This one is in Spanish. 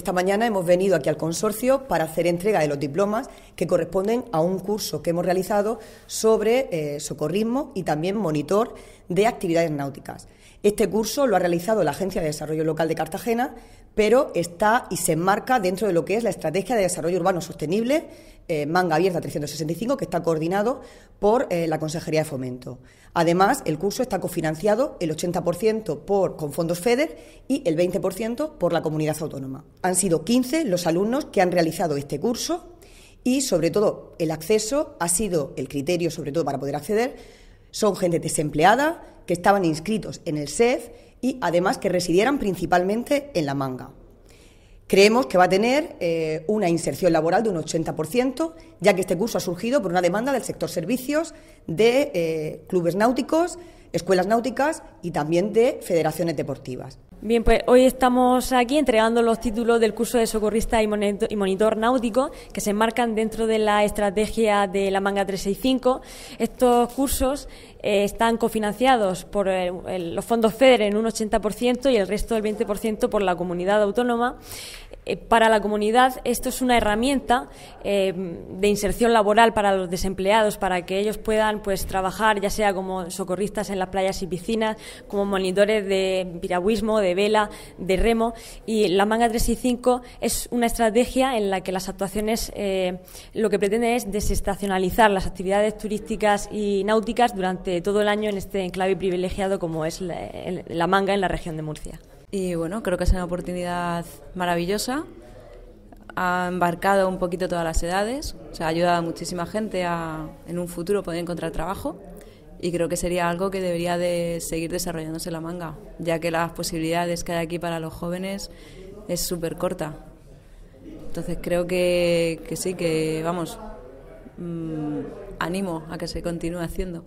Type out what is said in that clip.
Esta mañana hemos venido aquí al consorcio para hacer entrega de los diplomas que corresponden a un curso que hemos realizado sobre eh, socorrismo y también monitor de actividades náuticas. Este curso lo ha realizado la Agencia de Desarrollo Local de Cartagena, pero está y se enmarca dentro de lo que es la Estrategia de Desarrollo Urbano Sostenible, eh, Manga Abierta 365, que está coordinado por eh, la Consejería de Fomento. Además, el curso está cofinanciado el 80% por, con fondos FEDER y el 20% por la comunidad autónoma. Han sido 15 los alumnos que han realizado este curso y, sobre todo, el acceso ha sido el criterio, sobre todo, para poder acceder. Son gente desempleada, que estaban inscritos en el SEF y, además, que residieran principalmente en La Manga. Creemos que va a tener eh, una inserción laboral de un 80%, ya que este curso ha surgido por una demanda del sector servicios, de eh, clubes náuticos, escuelas náuticas y también de federaciones deportivas. Bien, pues hoy estamos aquí entregando los títulos del curso de socorrista y monitor, náutico que se enmarcan dentro de la estrategia de la manga 365. Estos cursos eh, están cofinanciados por los fondos FEDER en un 80% y el resto del 20% por la comunidad autónoma. Eh, para la comunidad esto es una herramienta eh, de inserción laboral para los desempleados, para que ellos puedan pues, trabajar ya sea como socorristas en las playas y piscinas, como monitores de piragüismo, de vela, de remo. Y la manga 3 y 5 es una estrategia en la que las actuaciones eh, lo que pretende es desestacionalizar las actividades turísticas y náuticas durante todo el año en este enclave privilegiado como es la manga en la región de Murcia. Y bueno, creo que es una oportunidad maravillosa. Ha embarcado un poquito todas las edades, o ha ayudado a muchísima gente a en un futuro poder encontrar trabajo y creo que sería algo que debería de seguir desarrollándose la manga, ya que las posibilidades que hay aquí para los jóvenes es súper corta. Entonces creo que, que sí, que vamos, mm, animo a que se continúe haciendo.